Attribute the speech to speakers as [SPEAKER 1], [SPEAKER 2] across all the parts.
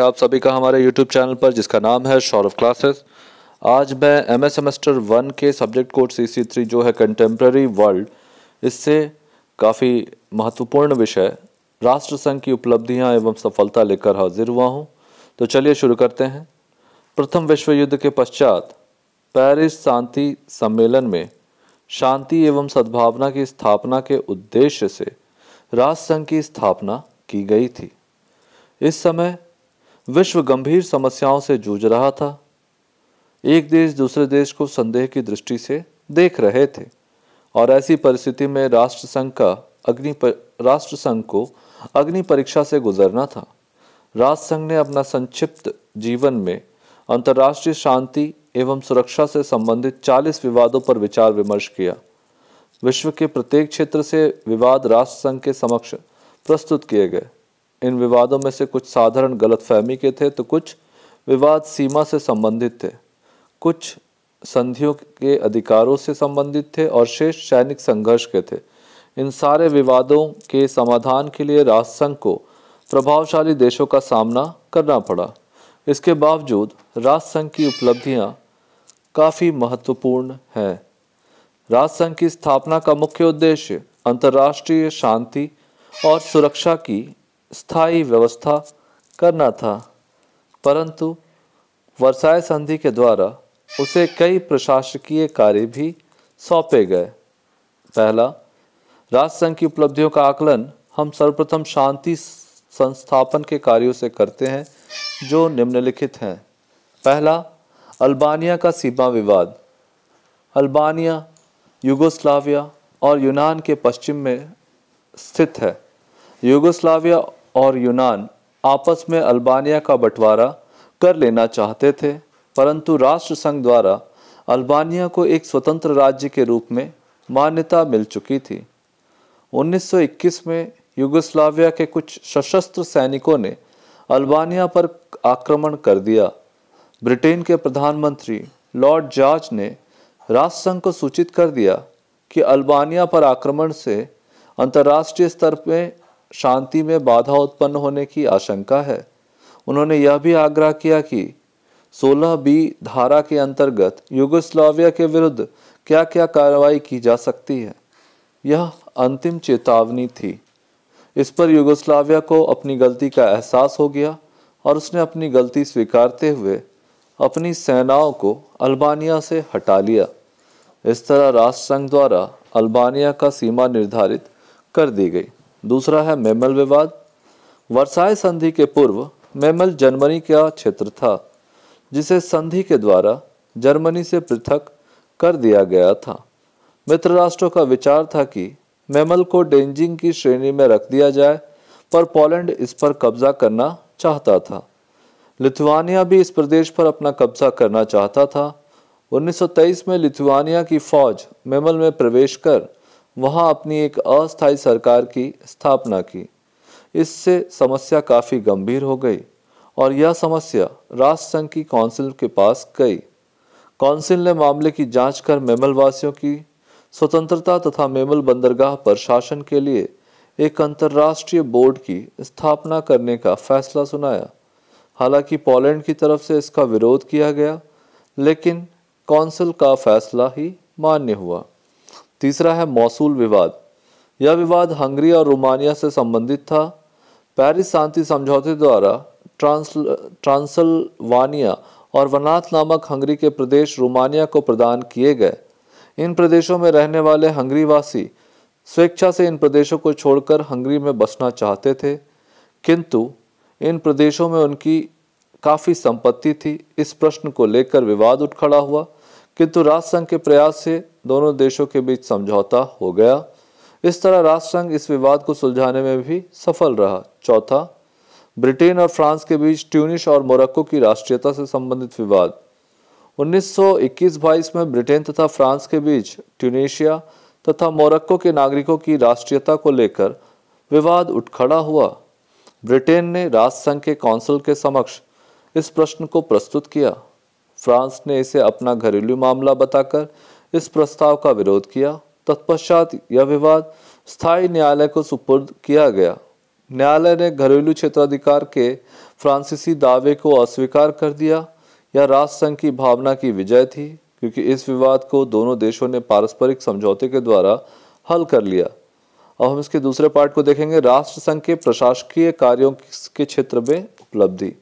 [SPEAKER 1] है आप सभी का हमारे YouTube चैनल पर जिसका नाम है सौरभ क्लासेस आज मैं एम एस सेमेस्टर वन के subject code C C three जो है कंटेम्प्रेरी वर्ल्ड इससे काफ़ी महत्वपूर्ण विषय राष्ट्र संघ की उपलब्धियां एवं सफलता लेकर हाजिर हुआ हूं तो चलिए शुरू करते हैं प्रथम विश्व युद्ध के पश्चात पेरिस शांति सम्मेलन में शांति एवं सद्भावना की स्थापना के उद्देश्य से राष्ट्र संघ की स्थापना की गई थी इस समय विश्व गंभीर समस्याओं से जूझ रहा था एक देश दूसरे देश को संदेह की दृष्टि से देख रहे थे और ऐसी परिस्थिति में राष्ट्र संघ का अग्नि राष्ट्र संघ को अग्नि परीक्षा से गुजरना था राष्ट्र संघ ने अपना संक्षिप्त जीवन में अंतर्राष्ट्रीय शांति एवं सुरक्षा से संबंधित 40 विवादों पर विचार विमर्श किया विश्व के प्रत्येक क्षेत्र से विवाद राष्ट्र संघ के समक्ष प्रस्तुत किए गए इन विवादों में से कुछ साधारण गलतफहमी के थे तो कुछ विवाद सीमा से संबंधित थे कुछ संधियों के अधिकारों से संबंधित थे और शेष सैनिक संघर्ष के थे इन सारे विवादों के समाधान के लिए राष्ट्रसंघ को प्रभावशाली देशों का सामना करना पड़ा इसके बावजूद राष्ट्रसंघ की उपलब्धियां काफ़ी महत्वपूर्ण हैं राष्ट्रसंघ की स्थापना का मुख्य उद्देश्य अंतर्राष्ट्रीय शांति और सुरक्षा की स्थायी व्यवस्था करना था परंतु वर्षाय संधि के द्वारा उसे कई प्रशासकीय कार्य भी सौंपे गए पहला राजसंघ की उपलब्धियों का आकलन हम सर्वप्रथम शांति संस्थापन के कार्यों से करते हैं जो निम्नलिखित हैं पहला अल्बानिया का सीमा विवाद अल्बानिया युगोस्लाविया और यूनान के पश्चिम में स्थित है युगोस्लाविया और यूनान आपस में अल्बानिया का बंटवारा कर लेना चाहते थे परंतु राष्ट्र संघ द्वारा अल्बानिया को एक स्वतंत्र राज्य के रूप में मान्यता मिल चुकी थी 1921 में युगोस्लाविया के कुछ सशस्त्र सैनिकों ने अल्बानिया पर आक्रमण कर दिया ब्रिटेन के प्रधानमंत्री लॉर्ड जॉर्ज ने राष्ट्रसंघ को सूचित कर दिया कि अल्बानिया पर आक्रमण से अंतर्राष्ट्रीय स्तर पर शांति में बाधा उत्पन्न होने की आशंका है उन्होंने यह भी आग्रह किया कि 16 बी धारा के अंतर्गत युगोस्लाविया के विरुद्ध क्या क्या कार्रवाई की जा सकती है यह अंतिम चेतावनी थी इस पर युगोस्लाविया को अपनी गलती का एहसास हो गया और उसने अपनी गलती स्वीकारते हुए अपनी सेनाओं को अल्बानिया से हटा लिया इस तरह राष्ट्रसंघ द्वारा अल्बानिया का सीमा निर्धारित कर दी गई दूसरा है मेमल विवाद वर्साय संधि के पूर्व मेमल जर्मनी का क्षेत्र था जिसे संधि के द्वारा जर्मनी से पृथक कर दिया गया था मित्र राष्ट्रों का विचार था कि मेमल को डेंजिंग की श्रेणी में रख दिया जाए पर पोलैंड इस पर कब्जा करना चाहता था लिथुआनिया भी इस प्रदेश पर अपना कब्जा करना चाहता था 1923 में लिथुआनिया की फौज मेमल में प्रवेश कर वहाँ अपनी एक अस्थायी सरकार की स्थापना की इससे समस्या काफ़ी गंभीर हो गई और यह समस्या राष्ट्रसंघ की काउंसिल के पास गई काउंसिल ने मामले की जांच कर मेमल वासियों की स्वतंत्रता तथा मेमल बंदरगाह पर शासन के लिए एक अंतर्राष्ट्रीय बोर्ड की स्थापना करने का फैसला सुनाया हालांकि पोलैंड की तरफ से इसका विरोध किया गया लेकिन कौंसिल का फैसला ही मान्य हुआ तीसरा है मौसूल विवाद यह विवाद हंगरी और रोमानिया से संबंधित था पेरिस शांति समझौते द्वारा ट्रांसल ट्रांसलवानिया और वनाथ नामक हंगरी के प्रदेश रोमानिया को प्रदान किए गए इन प्रदेशों में रहने वाले हंगरीवासी स्वेच्छा से इन प्रदेशों को छोड़कर हंगरी में बसना चाहते थे किंतु इन प्रदेशों में उनकी काफ़ी संपत्ति थी इस प्रश्न को लेकर विवाद उठ खड़ा हुआ किंतु राष्ट्रसंघ के प्रयास से दोनों देशों के बीच समझौता हो गया इस तरह राष्ट्रसंघ इस विवाद को सुलझाने में भी सफल रहा चौथा ब्रिटेन और फ्रांस के बीच ट्यूनिश और मोरक्को की राष्ट्रीयता से संबंधित विवाद 1921-22 में ब्रिटेन तथा फ्रांस के बीच ट्यूनिशिया तथा मोरक्को के नागरिकों की राष्ट्रीयता को लेकर विवाद उठ खड़ा हुआ ब्रिटेन ने राष्ट्रसंघ के काउंसिल के समक्ष इस प्रश्न को प्रस्तुत किया फ्रांस ने इसे अपना घरेलू मामला बताकर इस प्रस्ताव का विरोध किया तत्पश्चात यह विवाद स्थायी न्यायालय को सुपुर्द किया गया न्यायालय ने घरेलू क्षेत्राधिकार के फ्रांसीसी दावे को अस्वीकार कर दिया यह राष्ट्रसंघ की भावना की विजय थी क्योंकि इस विवाद को दोनों देशों ने पारस्परिक समझौते के द्वारा हल कर लिया अब हम इसके दूसरे पार्ट को देखेंगे राष्ट्र संघ के प्रशासकीय कार्यों के क्षेत्र में उपलब्धि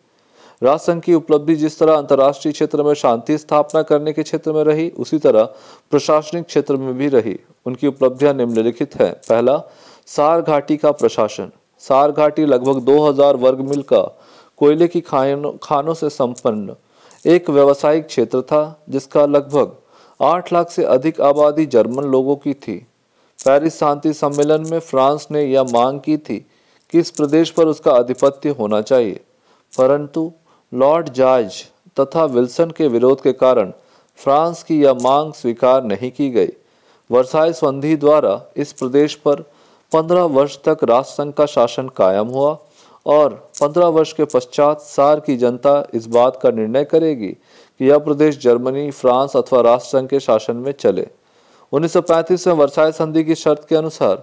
[SPEAKER 1] राष्ट्रसंघ की उपलब्धि जिस तरह अंतर्राष्ट्रीय क्षेत्र में शांति स्थापना करने के क्षेत्र में रही उसी तरह प्रशासनिक क्षेत्र में भी रही उनकी उपलब्धियां निम्नलिखित हैं पहला सार घाटी का प्रशासन सार घाटी लगभग 2000 वर्ग मील का कोयले की खानों खानों से संपन्न एक व्यवसायिक क्षेत्र था जिसका लगभग आठ लाख से अधिक आबादी जर्मन लोगों की थी पेरिस शांति सम्मेलन में फ्रांस ने यह मांग की थी कि इस प्रदेश पर उसका आधिपत्य होना चाहिए परंतु लॉर्ड जॉर्ज तथा विल्सन के विरोध के कारण फ्रांस की यह मांग स्वीकार नहीं की गई वर्साई संधि द्वारा इस प्रदेश पर पंद्रह वर्ष तक राष्ट्रसंघ का शासन कायम हुआ और पंद्रह वर्ष के पश्चात सार की जनता इस बात का निर्णय करेगी कि यह प्रदेश जर्मनी फ्रांस अथवा राष्ट्रसंघ के शासन में चले 1935 में वर्साई संधि की शर्त के अनुसार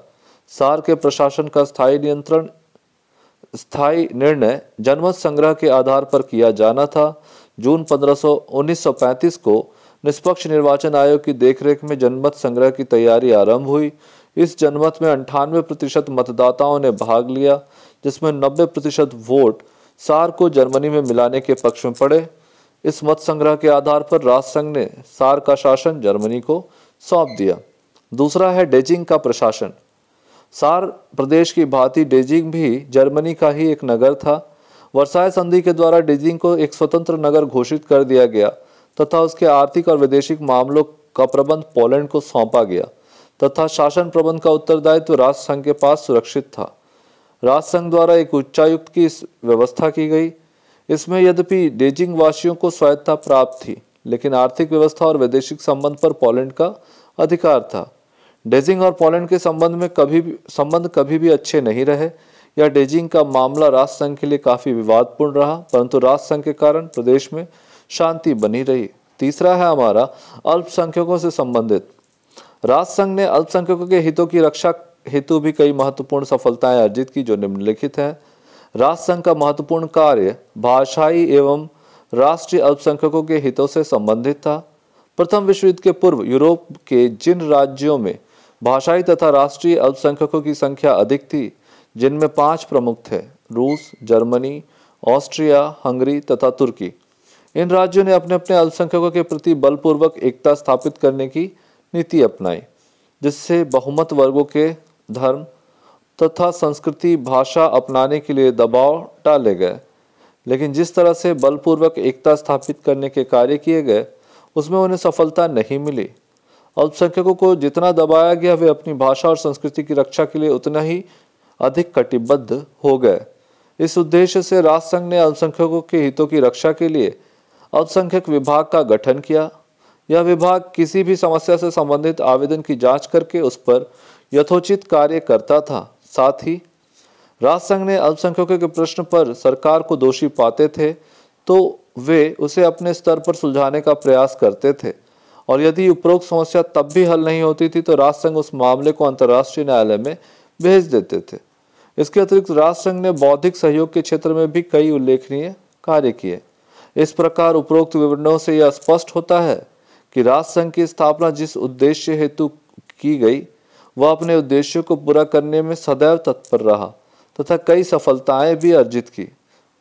[SPEAKER 1] सार के प्रशासन का स्थायी नियंत्रण स्थायी निर्णय जनमत संग्रह के आधार पर किया जाना था जून पंद्रह को निष्पक्ष निर्वाचन आयोग की देखरेख में जनमत संग्रह की तैयारी आरंभ हुई इस जनमत में अंठानवे प्रतिशत मतदाताओं ने भाग लिया जिसमें नब्बे प्रतिशत वोट सार को जर्मनी में मिलाने के पक्ष में पड़े इस मत संग्रह के आधार पर राजसंघ ने सार का शासन जर्मनी को सौंप दिया दूसरा है डेजिंग का प्रशासन सार प्रदेश की भांति डेजिंग भी जर्मनी का ही एक नगर था वर्षाए संधि के द्वारा डेजिंग को एक स्वतंत्र नगर घोषित कर दिया गया तथा उसके आर्थिक और वैदेशिक मामलों का प्रबंध पोलैंड को सौंपा गया तथा शासन प्रबंध का उत्तरदायित्व तो राष्ट्रसंघ के पास सुरक्षित था राष्ट्रसंघ द्वारा एक उच्चायुक्त की व्यवस्था की गई इसमें यद्यपि डेजिंग वासियों को स्वायत्ता प्राप्त थी लेकिन आर्थिक व्यवस्था और वैदेशिक संबंध पर पोलैंड का अधिकार था डेजिंग और पोलैंड के संबंध में कभी भी संबंध कभी भी अच्छे नहीं रहे यह डेजिंग का मामला राष्ट्र संघ के लिए काफी विवादपूर्ण रहा परंतु राजसंघ के कारण प्रदेश में शांति बनी रही तीसरा है हमारा अल्पसंख्यकों से संबंधित राजसंघ ने अल्पसंख्यकों के हितों की रक्षा हेतु भी कई महत्वपूर्ण सफलताएं अर्जित की जो निम्नलिखित है राजसंघ का महत्वपूर्ण कार्य भाषाई एवं राष्ट्रीय अल्पसंख्यकों के हितों से संबंधित था प्रथम विश्व युद्ध के पूर्व यूरोप के जिन राज्यों में भाषाई तथा राष्ट्रीय अल्पसंख्यकों की संख्या अधिक थी जिनमें पांच प्रमुख थे रूस जर्मनी ऑस्ट्रिया हंगरी तथा तुर्की इन राज्यों ने अपने अपने अल्पसंख्यकों के प्रति बलपूर्वक एकता स्थापित करने की नीति अपनाई जिससे बहुमत वर्गों के धर्म तथा संस्कृति भाषा अपनाने के लिए दबाव डाले गए लेकिन जिस तरह से बलपूर्वक एकता स्थापित करने के कार्य किए गए उसमें उन्हें सफलता नहीं मिली अल्पसंख्यकों को जितना दबाया गया वे अपनी भाषा और संस्कृति की रक्षा के लिए उतना ही अधिक कटिबद्ध हो गए इस उद्देश्य से राजसंघ ने अल्पसंख्यकों के हितों की रक्षा के लिए अल्पसंख्यक विभाग का गठन किया यह विभाग किसी भी समस्या से संबंधित आवेदन की जांच करके उस पर यथोचित कार्य करता था साथ ही राजसंघ ने अल्पसंख्यकों के प्रश्न पर सरकार को दोषी पाते थे तो वे उसे अपने स्तर पर सुलझाने का प्रयास करते थे और यदि उपरोक्त समस्या तब भी हल नहीं होती थी तो राष्ट्रसंघ उस मामले को अंतर्राष्ट्रीय न्यायालय में भेज देते थे इसके अतिरिक्त राष्ट्रसंघ ने बौद्धिक सहयोग के क्षेत्र में भी कई उल्लेखनीय कार्य किए इस प्रकार उपरोक्त विवरणों से यह स्पष्ट होता है कि राष्ट्रसंघ की स्थापना जिस उद्देश्य हेतु की गई वह अपने उद्देश्यों को पूरा करने में सदैव तत्पर रहा तथा कई सफलताएं भी अर्जित की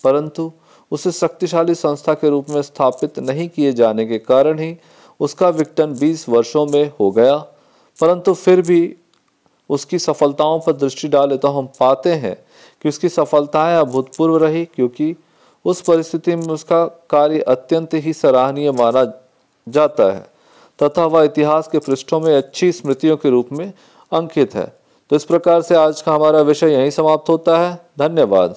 [SPEAKER 1] परंतु उसे शक्तिशाली संस्था के रूप में स्थापित नहीं किए जाने के कारण ही उसका विघटन 20 वर्षों में हो गया परंतु फिर भी उसकी सफलताओं पर दृष्टि डाले तो हम पाते हैं कि उसकी सफलताएं अभूतपूर्व रही क्योंकि उस परिस्थिति में उसका कार्य अत्यंत ही सराहनीय माना जाता है तथा वह इतिहास के पृष्ठों में अच्छी स्मृतियों के रूप में अंकित है तो इस प्रकार से आज का हमारा विषय यहीं समाप्त होता है धन्यवाद